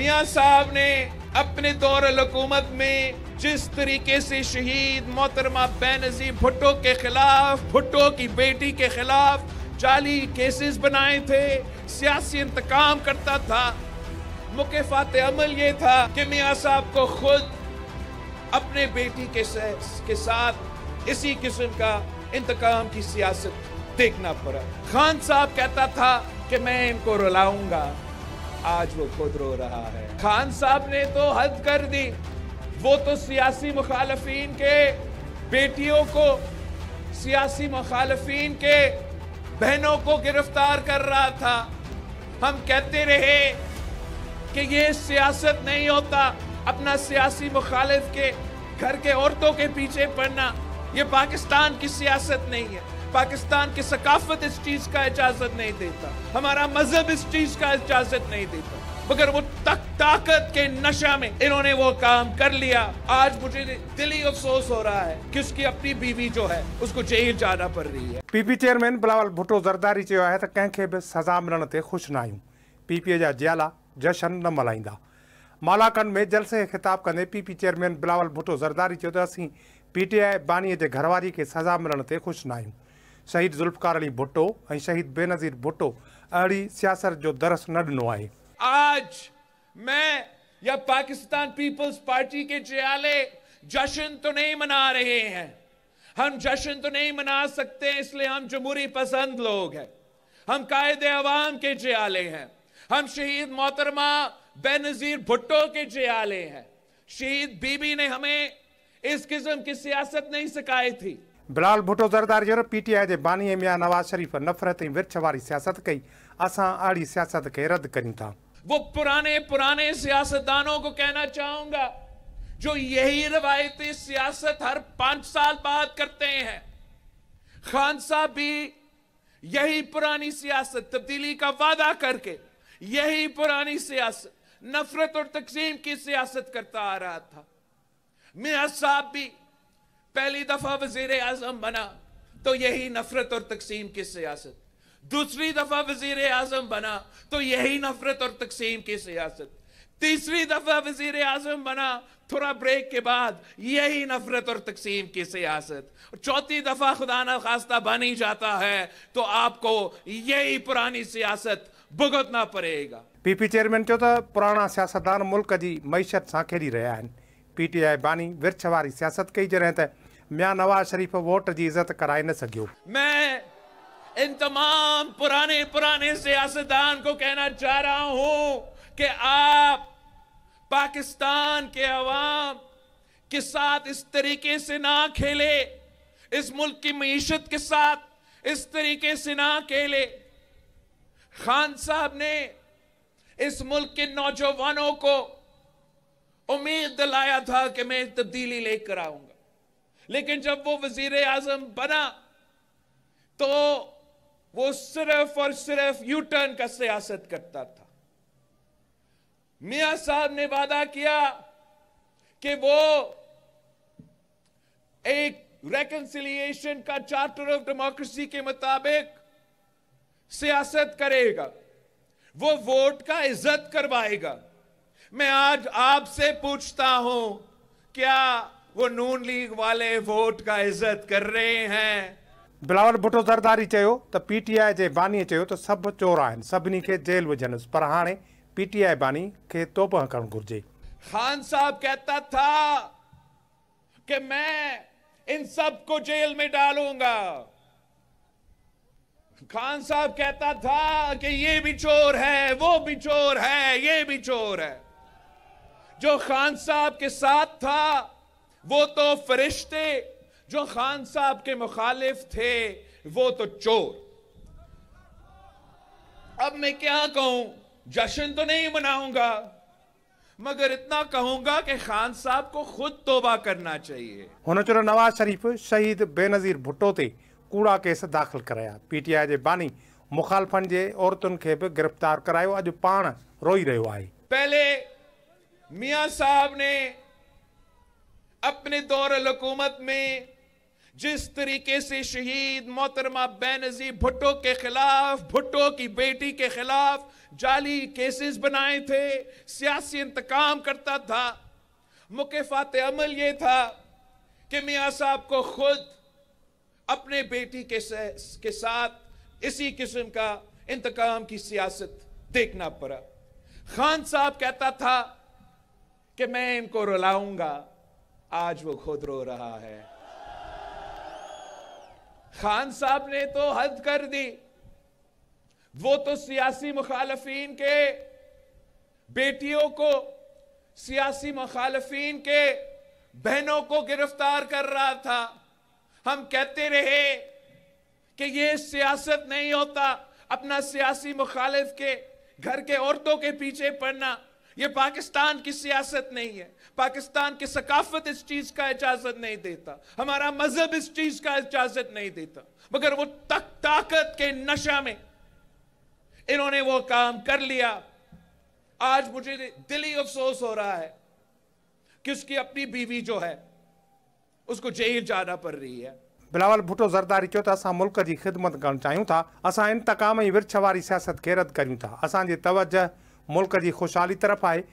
मियाँ साहब ने अपने दौर हुकूमत में जिस तरीके से शहीद मोहतरमा बेनजीर भुट्टो के खिलाफ भुट्टो की बेटी के खिलाफ जाली केसेस बनाए थे सियासी इंतकाम करता था मुकेफात अमल ये था कि मियाँ साहब को खुद अपने बेटी के, के साथ इसी किस्म का इंतकाम की सियासत देखना पड़ा खान साहब कहता था कि मैं इनको रुलाऊंगा आज वो खुद रो रहा है खान साहब ने तो हद कर दी वो तो सियासी मुखालफन के बेटियों को सियासी मुखालफन के बहनों को गिरफ्तार कर रहा था हम कहते रहे कि ये सियासत नहीं होता अपना सियासी मुखालिफ के घर के औरतों के पीछे पड़ना ये पाकिस्तान की सियासत नहीं है पाकिस्तान की सकाफत इस चीज का इजाजत नहीं देता हमारा मजहब इस चीज का इजाजत नहीं देता मगर वो तक ताकत के नशा में इन्होंने वो काम कर लिया आज मुझे दिल ही अफसोस हो रहा है कि उसकी अपनी बीवी जो है उसको जेल जाना पड़ रही है पीपी चेयरमैन बिलावल भुट्टो ज़रदारी चयो आहे त कंहिंखे सज़ा मिलने ते ख़ुशि न आहियूं पीपीअ जा जशन न मल्हा मालाकंड में जलसे ख़िताब कंदे पीपी चेयरमैन बिलावल भुट्टो ज़रदारी चयो त असीं पीटीआई बानी के घरवारी के सज़ा मिलने ते ख़ुशि न शहीद ज़ुल्फ़कार अली भुट्टो शहीद बेनज़ीर भुट्टो अड़ी सियासत जो दरस न ॾिनो है आज मैं या पाकिस्तान पीपल्स पार्टी के जयाले जश्न तो नहीं मना रहे हैं हम जश्न तो नहीं मना सकते इसलिए हम जमहूरी पसंद लोग हैं हम कायदे अवाम के जयाले हैं हम शहीद मोहतरमा बेनज़ीर भुट्टो के जयाले हैं शहीद बीबी ने हमें इस किस्म की सियासत नहीं सिखाई थी बिलाल भुटो ज़रदार जहिड़ो पीटीआई जे बानीअ मियां नवाज़ शरीफ़ नफ़रत विर्छ वाली सियासत कई अस अड़ी सियासत के रद्द करूँ था वो पुराने पुराने सियासतदानों को कहना चाहूंगा जो यही रवायती सियासत हर पांच साल बाद करते हैं खान साहब भी यही पुरानी सियासत तब्दीली का वादा करके यही पुरानी सियासत नफरत और तकसीम की सियासत करता आ रहा था मियाँ साहब भी पहली दफा वजीर आजम बना तो यही नफरत और तकसीम की सियासत दूसरी दफा वजीर आजम बना तो यही नफरत और तकसीम की सियासत तीसरी दफा वजीर आजम बना थोड़ा ब्रेक के बाद यही नफरत और तकसीम की सियासत चौथी दफा खुदा न खास्ता बन ही जाता है तो आपको यही पुरानी सियासत भुगतना पड़ेगा पीपी चेयरमैन चो तो पुराना सियासतदान मुल्क की मैशत सां खेली रहा है पी टी आई बानी विर्छ सियासत कई जॾहिं मियाँ नवाज शरीफ़ वोट की इज्जत कराए न सको मैं इन तमाम पुराने पुराने सियासतदान को कहना चाह रहा हूं कि आप पाकिस्तान के अवाम के साथ इस तरीके से ना खेले इस मुल्क की मीशत के साथ इस तरीके से ना खेले खान साहब ने इस मुल्क के नौजवानों को उम्मीद दिलाया था कि मैं तब्दीली लेकर आऊंगा लेकिन जब वो वजीर आजम बना तो वो सिर्फ और सिर्फ यू टर्न का सियासत करता था मियाँ साहब ने वादा किया कि वो एक रेकंसिलिएशन का चार्टर ऑफ डेमोक्रेसी के मुताबिक सियासत करेगा वो वोट का इज्जत करवाएगा मैं आज आपसे पूछता हूं क्या वो नून लीग वाले वोट का इज्जत कर रहे हैं बिलावल भुट्टो ज़रदारी चयो तो पीटीआई जे बानी चयो तो सब चोर आहिनि सभिनी के जेल विझनसि पर हाणे पीटीआई बानी के तोबह करणु घुर्जे खान साहब कहता था कि मैं इन सब को जेल में डालूंगा खान साहब कहता था कि ये भी चोर है वो भी चोर है ये भी चोर है जो खान साहब के साथ था वो तो फरिश्ते जो खान साहब के मुखालिफ थे वो तो चोर अब मैं क्या कहूं जश्न तो नहीं मनाऊंगा मगर इतना कहूंगा कि खान साहब को खुद तोबा करना चाहिए हुनचुर नवाज शरीफ शहीद बेनज़ीर भुट्टो ते कूड़ा केस दाख़िल कराया पीटीआई के बानी मुखालफन के औरतुनि खे बि गिरफ़्तार कराया अज पान रोई रो आहे पहले मियाँ साहब ने अपने दौर हुकूमत में जिस तरीके से शहीद मोहतरमा बैनजी भुट्टो के खिलाफ भुट्टो की बेटी के खिलाफ जाली केसेस बनाए थे सियासी इंतकाम करता था मुकेफात अमल ये था कि मियाँ साहब को खुद अपने बेटी के, के साथ इसी किस्म का इंतकाम की सियासत देखना पड़ा खान साहब कहता था कि मैं इनको रुलाऊंगा आज वो खुद रो रहा है खान साहब ने तो हद कर दी वो तो सियासी मुखालफीन के बेटियों को सियासी मुखालफीन के बहनों को गिरफ्तार कर रहा था हम कहते रहे कि ये सियासत नहीं होता अपना सियासी मुखालिफ के घर के औरतों के पीछे पड़ना ये पाकिस्तान की सियासत नहीं है पाकिस्तान की सकाफत इस चीज का इजाजत नहीं देता हमारा मजहब इस चीज का इजाजत नहीं देता मगर वो तक ताकत के नशा में इन्होंने वो काम कर लिया आज मुझे दिल ही अफसोस हो रहा है कि उसकी अपनी बीवी जो है उसको जेल जाना पड़ रही है बिलावल भुटो ज़रदारी चयो त मुल्क की ख़िदमत करना चाहूँ था असा इंतकाम ऐं सियासत के रद्द करूँ था असांजी तवजह मुल्क की ख़ुशहाली तरफ़ आए